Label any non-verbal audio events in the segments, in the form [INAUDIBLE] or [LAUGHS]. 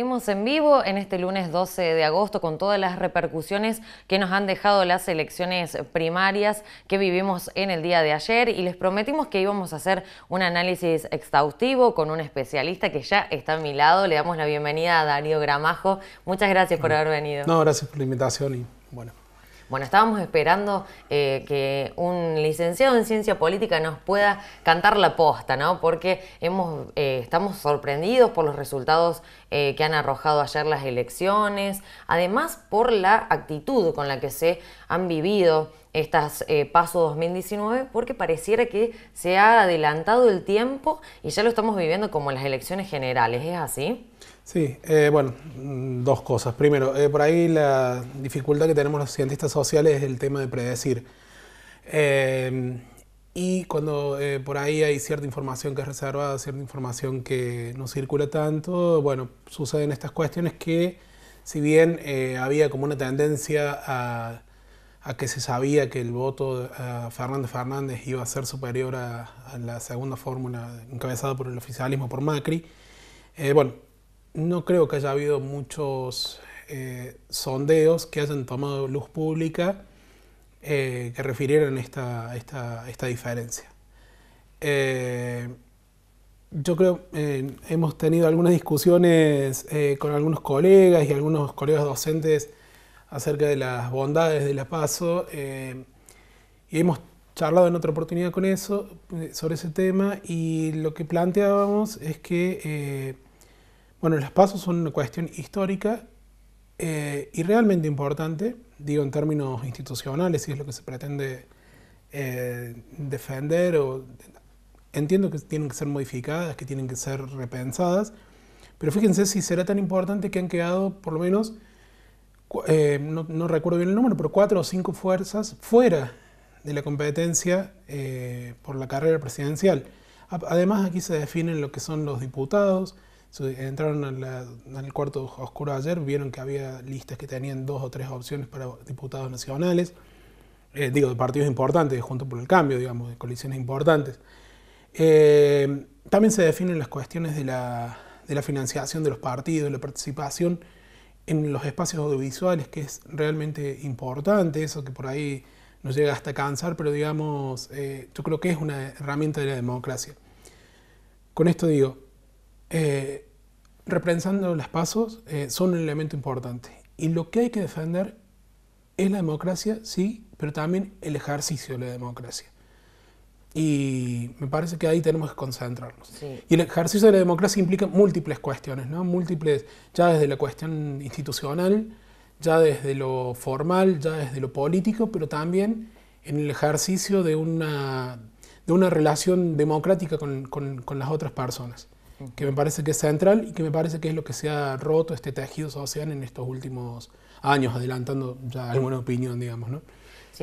seguimos en vivo en este lunes 12 de agosto con todas las repercusiones que nos han dejado las elecciones primarias que vivimos en el día de ayer y les prometimos que íbamos a hacer un análisis exhaustivo con un especialista que ya está a mi lado. Le damos la bienvenida a Darío Gramajo. Muchas gracias por haber venido. No, gracias por la invitación y bueno, bueno, estábamos esperando eh, que un licenciado en ciencia política nos pueda cantar la posta, ¿no? Porque hemos, eh, estamos sorprendidos por los resultados eh, que han arrojado ayer las elecciones, además por la actitud con la que se han vivido estas pasos 2019 porque pareciera que se ha adelantado el tiempo y ya lo estamos viviendo como las elecciones generales, ¿es así? Sí, eh, bueno, mm, dos cosas. Primero, eh, por ahí la dificultad que tenemos los cientistas sociales es el tema de predecir. Em, y cuando eh, por ahí hay cierta información que es reservada, cierta información que no circula tanto, bueno, suceden estas cuestiones que, si bien había como una tendencia a, que se sabía que el voto a Fernando Fernández iba a ser superior a, a la segunda fórmula encabezada por el oficialismo, por Macri, bueno, no creo que haya habido muchos eh, sondeos que hayan tomado luz pública eh, que refirieran esta, esta, diferencia. Eh, yo creo, hemos tenido algunas discusiones con algunos colegas y algunos colegas docentes acerca de las bondades de la PASO y hemos charlado en otra oportunidad con eso, sobre ese tema y lo que planteábamos es que bueno, los pasos son una cuestión histórica eh, y realmente importante, digo en términos institucionales, si es lo que se pretende eh, defender, o entiendo que tienen que ser modificadas, que tienen que ser repensadas, pero fíjense si será tan importante que han quedado por lo menos, eh, no, recuerdo bien el número, pero cuatro o cinco fuerzas fuera de la competencia por la carrera presidencial. Además aquí se definen lo que son los diputados, entraron en el cuarto oscuro ayer, vieron que había listas que tenían dos o tres opciones para diputados nacionales, eh, digo, de partidos importantes, junto por el cambio, digamos, de coaliciones importantes. Eh, también se definen las cuestiones de la, de la financiación de los partidos, la participación en los espacios audiovisuales, que es realmente importante, eso que por ahí nos llega hasta cansar, pero digamos, eh, yo creo que es una herramienta de la democracia. Con esto digo, eh, los pasos, eh, son un elemento importante. Y lo que hay que defender es la democracia, sí, pero también el ejercicio de la democracia. Y me parece que ahí tenemos que concentrarnos. Y el ejercicio de la democracia implica múltiples cuestiones, ¿no? Múltiples, ya desde la cuestión institucional, ya desde lo formal, ya desde lo político, pero también en el ejercicio de una, de una relación democrática con las otras personas que me parece que es central y que me parece que es lo que se ha roto este tejido social en estos últimos años, adelantando ya alguna opinión, digamos, ¿no?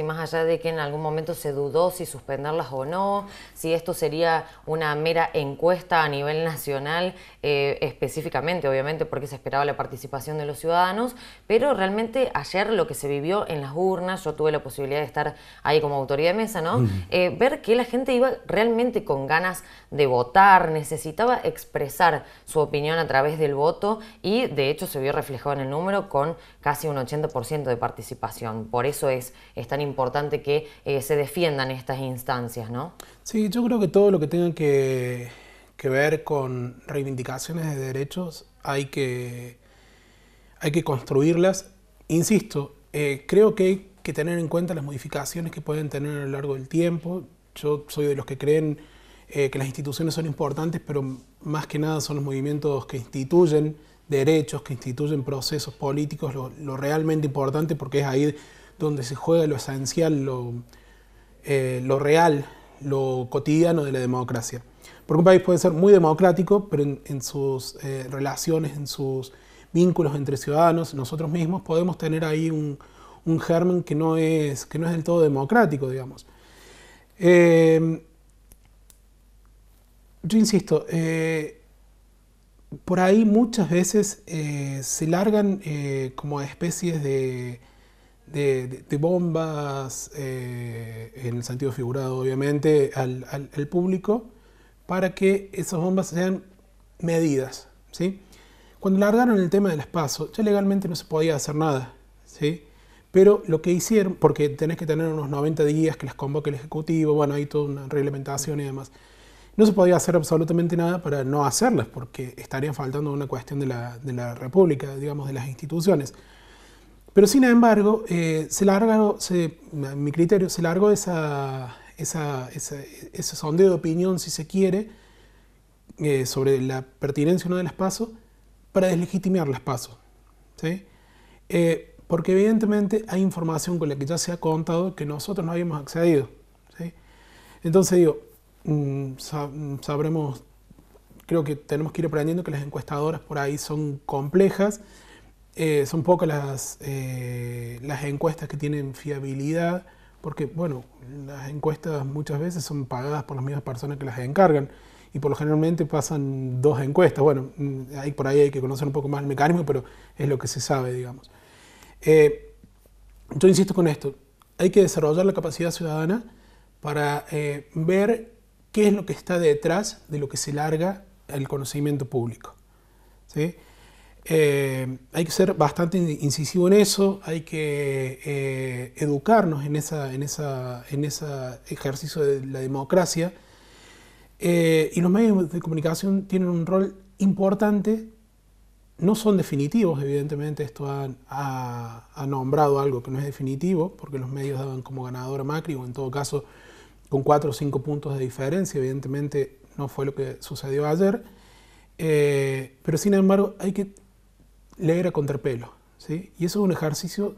más allá de que en algún momento se dudó si suspenderlas o no, si esto sería una mera encuesta a nivel nacional eh, específicamente, obviamente porque se esperaba la participación de los ciudadanos, pero realmente ayer lo que se vivió en las urnas, yo tuve la posibilidad de estar ahí como autoridad de mesa, ¿no? Eh, ver que la gente iba realmente con ganas de votar, necesitaba expresar su opinión a través del voto y de hecho se vio reflejado en el número con casi un 80% de participación. Por eso es, es tan importante importante que eh, se defiendan estas instancias, ¿no? Sí, yo creo que todo lo que tenga que, ver con reivindicaciones de derechos hay que, hay que construirlas. Insisto, eh, creo que hay que tener en cuenta las modificaciones que pueden tener a lo largo del tiempo. Yo soy de los que creen eh, que las instituciones son importantes, pero más que nada son los movimientos que instituyen derechos, que instituyen procesos políticos, lo realmente importante, porque es ahí donde se juega lo esencial, lo, eh, lo real, lo cotidiano de la democracia. Porque un país puede ser muy democrático, pero en, sus eh, relaciones, en sus vínculos entre ciudadanos, nosotros mismos podemos tener ahí un, germen que no, es, que no es del todo democrático, digamos. Eh, yo insisto, por ahí muchas veces se largan como especies de, de, bombas, eh, en el sentido figurado obviamente, al, al, público para que esas bombas sean medidas. ¿sí? Cuando largaron el tema del espacio, ya legalmente no se podía hacer nada. ¿sí? Pero lo que hicieron, porque tenés que tener unos 90 días que las convoque el Ejecutivo, bueno, hay toda una reglamentación y demás. No se podía hacer absolutamente nada para no hacerlas, porque estaría faltando una cuestión de la, de la República, digamos, de las instituciones. Pero sin embargo, eh, se largó, mi criterio, se largó ese sondeo de opinión, si se quiere, eh, sobre la pertinencia o no de las pasos, para deslegitimar las pasos. ¿sí? Eh, porque evidentemente hay información con la que ya se ha contado que nosotros no habíamos accedido. ¿sí? Entonces digo, mm, mm, sabremos, creo que tenemos que ir aprendiendo que las encuestadoras por ahí son complejas eh, son pocas eh, las, encuestas que tienen fiabilidad, porque, bueno, las encuestas muchas veces son pagadas por las mismas personas que las encargan, y por lo generalmente pasan dos encuestas. Bueno, mm, hay, por ahí hay que conocer un poco más el mecanismo, pero es lo que se sabe, digamos. Eh, yo insisto con esto, hay que desarrollar la capacidad ciudadana para ver qué es lo que está detrás de lo que se larga el conocimiento público. ¿sí? Eh, hay que ser bastante incisivo en eso, hay que eh, educarnos en ese ejercicio de la democracia. Eh, y los medios de comunicación tienen un rol importante, no son definitivos, evidentemente, esto ha, nombrado algo que no es definitivo, porque los medios daban como ganador a Macri, o en todo caso con cuatro o cinco puntos de diferencia, evidentemente no fue lo que sucedió ayer, pero sin embargo hay que le era contrapelo. ¿sí? Y eso es un ejercicio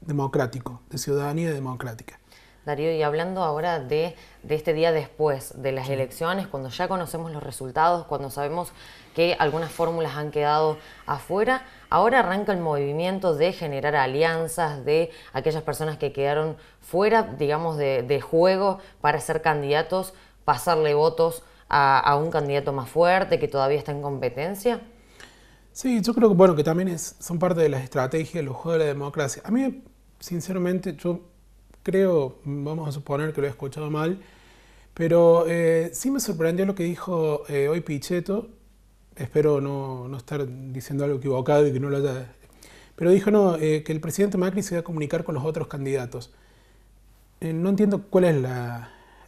democrático, de ciudadanía democrática. Darío, y hablando ahora de, este día después de las elecciones, cuando ya conocemos los resultados, cuando sabemos que algunas fórmulas han quedado afuera, ahora arranca el movimiento de generar alianzas de aquellas personas que quedaron fuera, digamos, de, juego para ser candidatos, pasarle votos a un candidato más fuerte que todavía está en competencia. Sí, yo creo que, bueno, que también es, son parte de las estrategias, los juegos de la democracia. A mí, sinceramente, yo creo, vamos a suponer que lo he escuchado mal, pero eh, sí me sorprendió lo que dijo eh, hoy Pichetto. Espero no, no, estar diciendo algo equivocado y que no lo haya... Pero dijo eh, que el presidente Macri se va a comunicar con los otros candidatos. no entiendo cuál es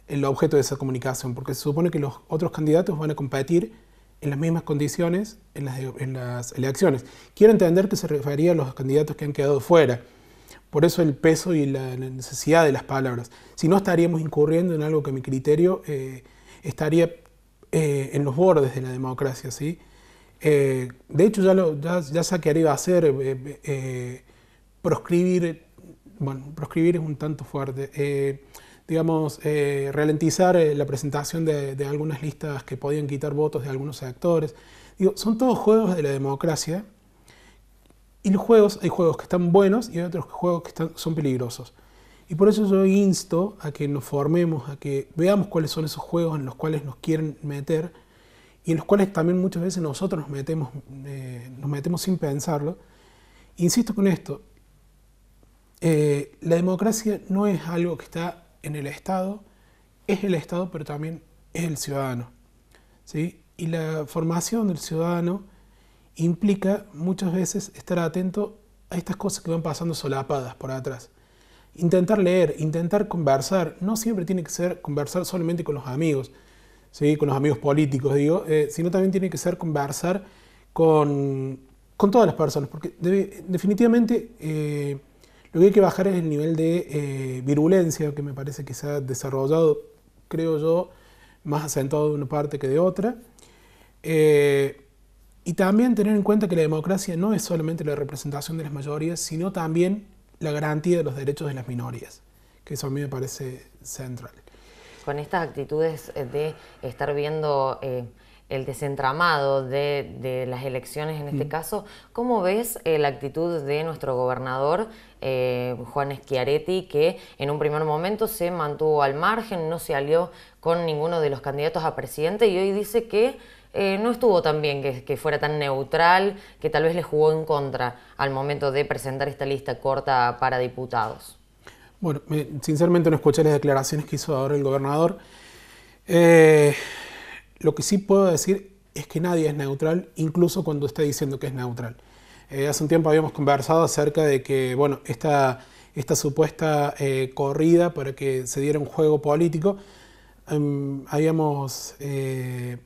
el objeto de esa comunicación, porque se supone que los otros candidatos van a competir en las mismas condiciones en las, elecciones. Quiero entender que se refería a los candidatos que han quedado fuera. Por eso el peso y la necesidad de las palabras. Si no, estaríamos incurriendo en algo que a mi criterio eh, estaría eh, en los bordes de la democracia. ¿sí? Eh, de hecho, ya, lo, ya, ya a hacer proscribir, bueno, proscribir es un tanto fuerte, digamos, eh, ralentizar eh, la presentación de, algunas listas que podían quitar votos de algunos actores. Digo, son todos juegos de la democracia. Y los juegos, hay juegos que están buenos y hay otros juegos que están, son peligrosos. Y por eso yo insto a que nos formemos, a que veamos cuáles son esos juegos en los cuales nos quieren meter y en los cuales también muchas veces nosotros nos metemos, eh, nos metemos sin pensarlo. Insisto con esto, la democracia no es algo que está en el Estado es el Estado, pero también es el ciudadano. ¿sí? Y la formación del ciudadano implica muchas veces estar atento a estas cosas que van pasando solapadas por atrás. Intentar leer, intentar conversar, no siempre tiene que ser conversar solamente con los amigos, ¿sí? con los amigos políticos, digo, eh, sino también tiene que ser conversar con, con todas las personas, porque definitivamente eh, lo que hay que bajar es el nivel de eh, virulencia, que me parece que se ha desarrollado, creo yo, más asentado de una parte que de otra. Eh, y también tener en cuenta que la democracia no es solamente la representación de las mayorías, sino también la garantía de los derechos de las minorías, que eso a mí me parece central. Con estas actitudes de estar viendo eh, el desentramado de, las elecciones en este mm. caso, ¿cómo ves eh, la actitud de nuestro gobernador eh, Juan Schiaretti, que en un primer momento se mantuvo al margen, no se alió con ninguno de los candidatos a presidente y hoy dice que eh, no estuvo tan bien que, que, fuera tan neutral, que tal vez le jugó en contra al momento de presentar esta lista corta para diputados? Bueno, sinceramente no escuché las declaraciones que hizo ahora el gobernador. Lo que sí puedo decir es que nadie es neutral, incluso cuando esté diciendo que es neutral. Eh, hace un tiempo habíamos conversado acerca de que, bueno, esta, esta supuesta eh, corrida para que se diera un juego político, em, habíamos eh,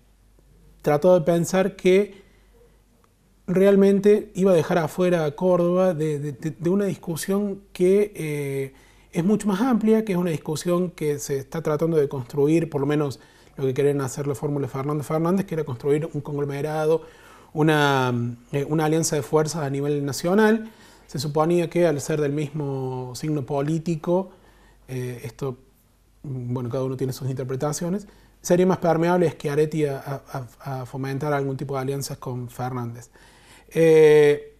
tratado de pensar que realmente iba a dejar afuera a Córdoba de una discusión que es mucho más amplia, que es una discusión que se está tratando de construir, por lo menos lo que quieren hacer la fórmula Fernández Fernández, que era construir un conglomerado, una, eh, una alianza de fuerzas a nivel nacional. Se suponía que al ser del mismo signo político, eh, esto, mm, bueno, cada uno tiene sus interpretaciones, sería más permeable que a, a, a fomentar algún tipo de alianzas con Fernández. Eh,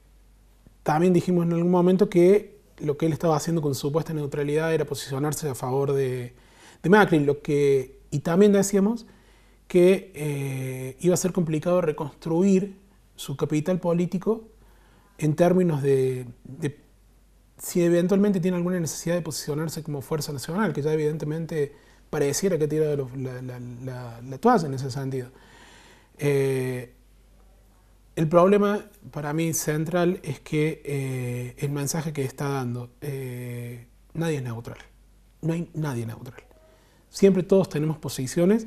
también dijimos en algún momento que lo que él estaba haciendo con supuesta neutralidad era posicionarse a favor de, de Macri, lo que y también decíamos que eh, iba a ser complicado reconstruir su capital político en términos de, si eventualmente tiene alguna necesidad de posicionarse como fuerza nacional, que ya evidentemente pareciera que tira la, la, la, toalla en ese sentido. Eh, el problema para mí central es que eh, el mensaje que está dando, nadie es neutral, no hay nadie neutral. Siempre todos tenemos posiciones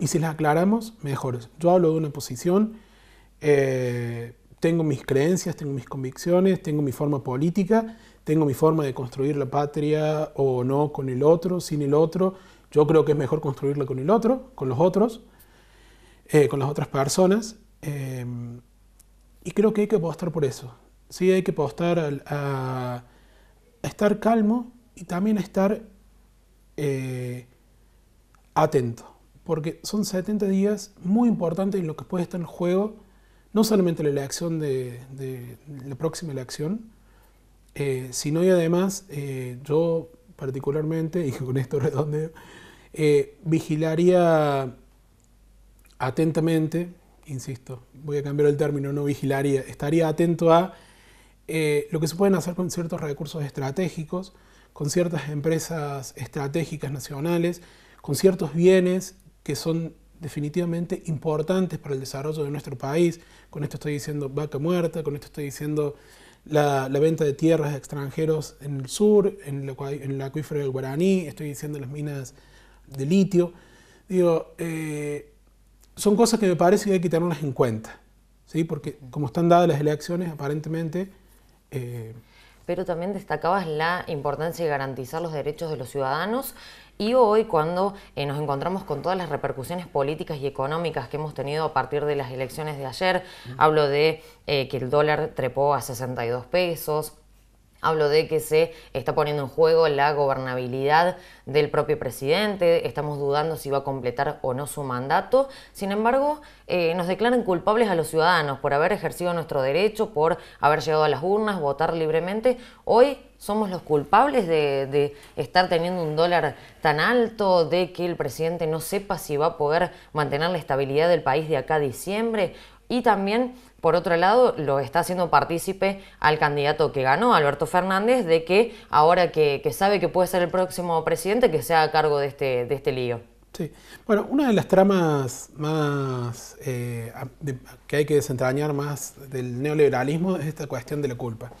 y si las aclaramos, mejor. Yo hablo de una posición, eh, tengo mis creencias, tengo mis convicciones, tengo mi forma política, tengo mi forma de construir la patria o no con el otro, sin el otro. Yo creo que es mejor construirla con el otro, con los otros, eh, con las otras personas. Eh, y creo que hay que apostar por eso. Sí, hay que apostar a, estar calmo y también a estar atento, porque son 70 días muy importantes en lo que puede estar en juego, no solamente la elección de, la próxima elección, eh, sino y además eh, yo particularmente, [LAUGHS] y con esto redondeo, eh, vigilaría atentamente, insisto, voy a cambiar el término, no vigilaría, estaría atento a lo que se pueden hacer con ciertos recursos estratégicos, con ciertas empresas estratégicas nacionales, con ciertos bienes que son definitivamente importantes para el desarrollo de nuestro país. Con esto estoy diciendo vaca muerta, con esto estoy diciendo la, venta de tierras a extranjeros en el sur, en, lo, en el acuífero del Guaraní, estoy diciendo las minas de litio. Digo, eh, son cosas que me parece que hay que tenerlas en cuenta, ¿sí? porque como están dadas las elecciones, aparentemente... Eh, pero también destacabas la importancia de garantizar los derechos de los ciudadanos y hoy, cuando eh, nos encontramos con todas las repercusiones políticas y económicas que hemos tenido a partir de las elecciones de ayer, hablo de eh, que el dólar trepó a 62 pesos, Hablo de que se está poniendo en juego la gobernabilidad del propio presidente, estamos dudando si va a completar o no su mandato. Sin embargo, eh, nos declaran culpables a los ciudadanos por haber ejercido nuestro derecho, por haber llegado a las urnas, votar libremente. Hoy somos los culpables de, de, estar teniendo un dólar tan alto, de que el presidente no sepa si va a poder mantener la estabilidad del país de acá a diciembre y también por otro lado, lo está haciendo partícipe al candidato que ganó, Alberto Fernández, de que ahora que, sabe que puede ser el próximo presidente, que sea a cargo de este, de este lío. Sí. Bueno, una de las tramas más eh, que hay que desentrañar más del neoliberalismo es esta cuestión de la culpa.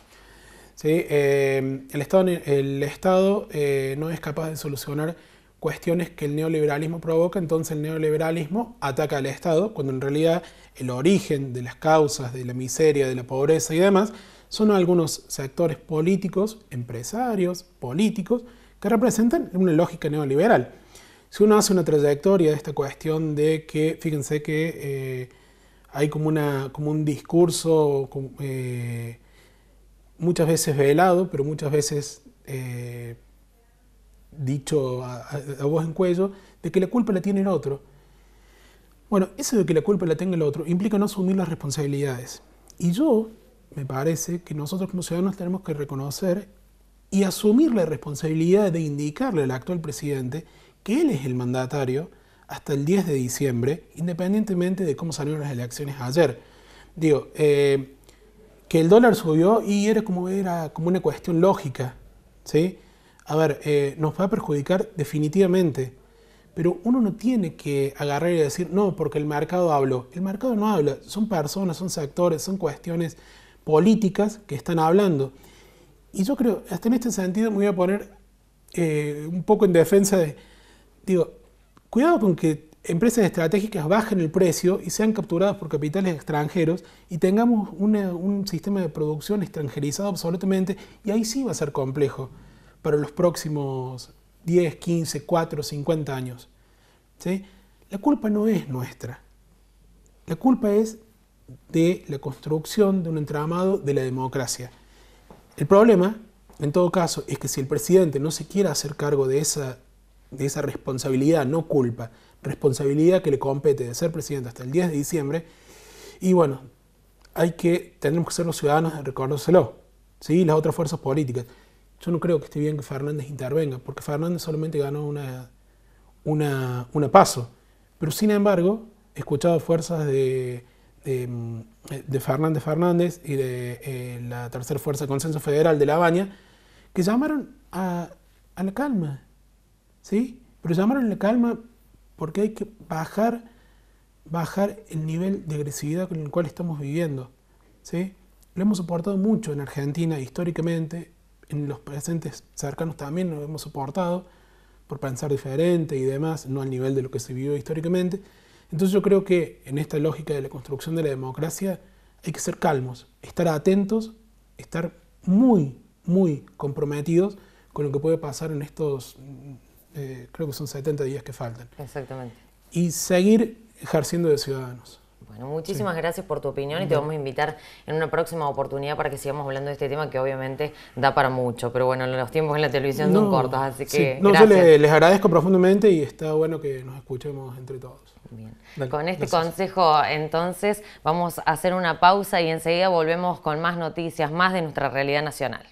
¿Sí? Eh, el Estado, el estado eh, no es capaz de solucionar cuestiones que el neoliberalismo provoca, entonces el neoliberalismo ataca al Estado, cuando en realidad el origen de las causas de la miseria, de la pobreza y demás, son algunos sectores políticos, empresarios, políticos, que representan una lógica neoliberal. Si uno hace una trayectoria de esta cuestión de que, fíjense que eh, hay como, una, como un discurso eh, muchas veces velado, pero muchas veces eh, dicho a, voz en cuello, de que la culpa la tiene el otro. Bueno, eso de que la culpa la tenga el otro implica no asumir las responsabilidades. Y yo, me parece que nosotros como ciudadanos tenemos que reconocer y asumir la responsabilidad de indicarle al actual presidente que él es el mandatario hasta el 10 de diciembre, independientemente de cómo salieron las elecciones ayer. Digo, eh, que el dólar subió y era como, era como una cuestión lógica, ¿sí? a ver, eh, nos va a perjudicar definitivamente. Pero uno no tiene que agarrar y decir, no, porque el mercado habló. El mercado no habla, son personas, son sectores, son cuestiones políticas que están hablando. Y yo creo, hasta en este sentido me voy a poner eh, un poco en defensa de, digo, cuidado con que empresas estratégicas bajen el precio y sean capturadas por capitales extranjeros y tengamos un sistema de producción extranjerizado absolutamente, y ahí sí va a ser complejo para los próximos 10, 15, 4, 50 años. ¿sí? La culpa no es nuestra. La culpa es de la construcción de un entramado de la democracia. El problema, en todo caso, es que si el presidente no se quiere hacer cargo de esa, de esa responsabilidad, no culpa, responsabilidad que le compete de ser presidente hasta el 10 de diciembre, y bueno, hay que, tenemos que ser los ciudadanos de recordárselo, ¿sí? las otras fuerzas políticas yo no creo que esté bien que Fernández intervenga, porque Fernández solamente ganó una, una, paso. Pero sin embargo, he escuchado fuerzas de, mm, Fernández Fernández y de eh, la tercera fuerza de consenso federal de La Baña, que llamaron a, la calma, ¿sí? Pero llamaron a la calma porque hay que bajar, bajar el nivel de agresividad con el cual estamos viviendo, ¿sí? Lo hemos soportado mucho en Argentina históricamente, en los presentes cercanos también nos hemos soportado por pensar diferente y demás, no al nivel de lo que se vivió históricamente. Entonces yo creo que en esta lógica de la construcción de la democracia hay que ser calmos, estar atentos, estar muy, muy comprometidos con lo que puede pasar en estos, eh, creo que son 70 días que faltan. Exactamente. Y seguir ejerciendo de ciudadanos muchísimas gracias por tu opinión y te vamos a invitar en una próxima oportunidad para que sigamos hablando de este tema que obviamente da para mucho, pero bueno, los tiempos en la televisión son cortos, así que... No, yo les, agradezco profundamente y está bueno que nos escuchemos entre todos. Bien. con este consejo, entonces, vamos a hacer una pausa y enseguida volvemos con más noticias, más de nuestra realidad nacional.